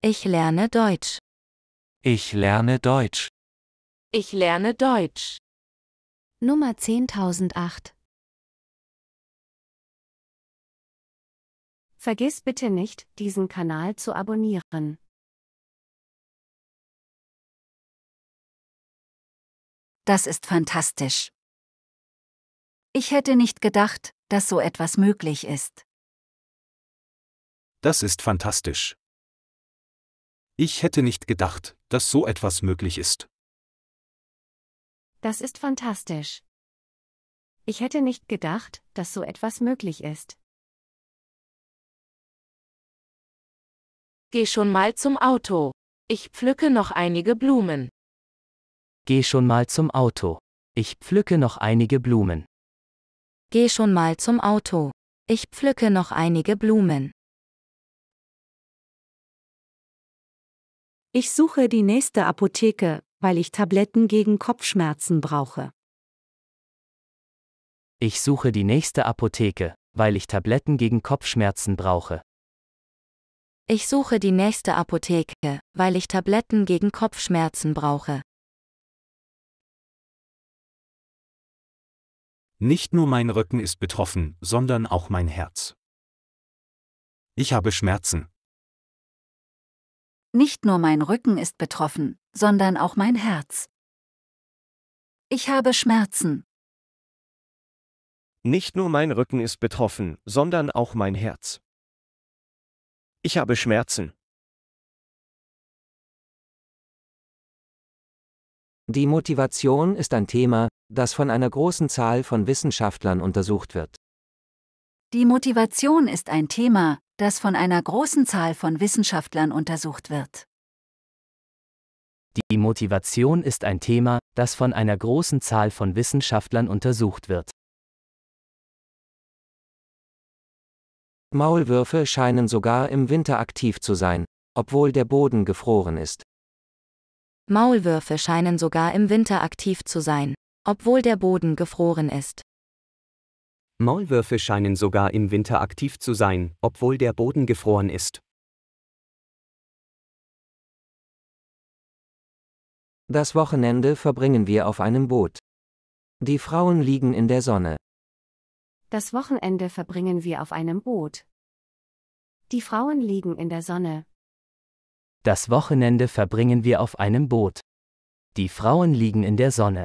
Ich lerne Deutsch. Ich lerne Deutsch. Ich lerne Deutsch. Nummer 10008. Vergiss bitte nicht, diesen Kanal zu abonnieren. Das ist fantastisch. Ich hätte nicht gedacht, dass so etwas möglich ist. Das ist fantastisch. Ich hätte nicht gedacht, dass so etwas möglich ist. Das ist fantastisch. Ich hätte nicht gedacht, dass so etwas möglich ist. Geh schon mal zum Auto. Ich pflücke noch einige Blumen. Geh schon mal zum Auto. Ich pflücke noch einige Blumen. Geh schon mal zum Auto. Ich pflücke noch einige Blumen. Ich suche die nächste Apotheke, weil ich Tabletten gegen Kopfschmerzen brauche. Ich suche die nächste Apotheke, weil ich Tabletten gegen Kopfschmerzen brauche. Ich suche die nächste Apotheke, weil ich Tabletten gegen Kopfschmerzen brauche. Nicht nur mein Rücken ist betroffen, sondern auch mein Herz. Ich habe Schmerzen. Nicht nur mein Rücken ist betroffen, sondern auch mein Herz. Ich habe Schmerzen. Nicht nur mein Rücken ist betroffen, sondern auch mein Herz. Ich habe Schmerzen. Die Motivation ist ein Thema, das von einer großen Zahl von Wissenschaftlern untersucht wird. Die Motivation ist ein Thema, das von einer großen Zahl von Wissenschaftlern untersucht wird. Die Motivation ist ein Thema, das von einer großen Zahl von Wissenschaftlern untersucht wird. Maulwürfe scheinen sogar im Winter aktiv zu sein, obwohl der Boden gefroren ist. Maulwürfe scheinen sogar im Winter aktiv zu sein, obwohl der Boden gefroren ist. Maulwürfe scheinen sogar im Winter aktiv zu sein, obwohl der Boden gefroren ist. Das Wochenende verbringen wir auf einem Boot. Die Frauen liegen in der Sonne. Das Wochenende verbringen wir auf einem Boot. Die Frauen liegen in der Sonne. Das Wochenende verbringen wir auf einem Boot. Die Frauen liegen in der Sonne.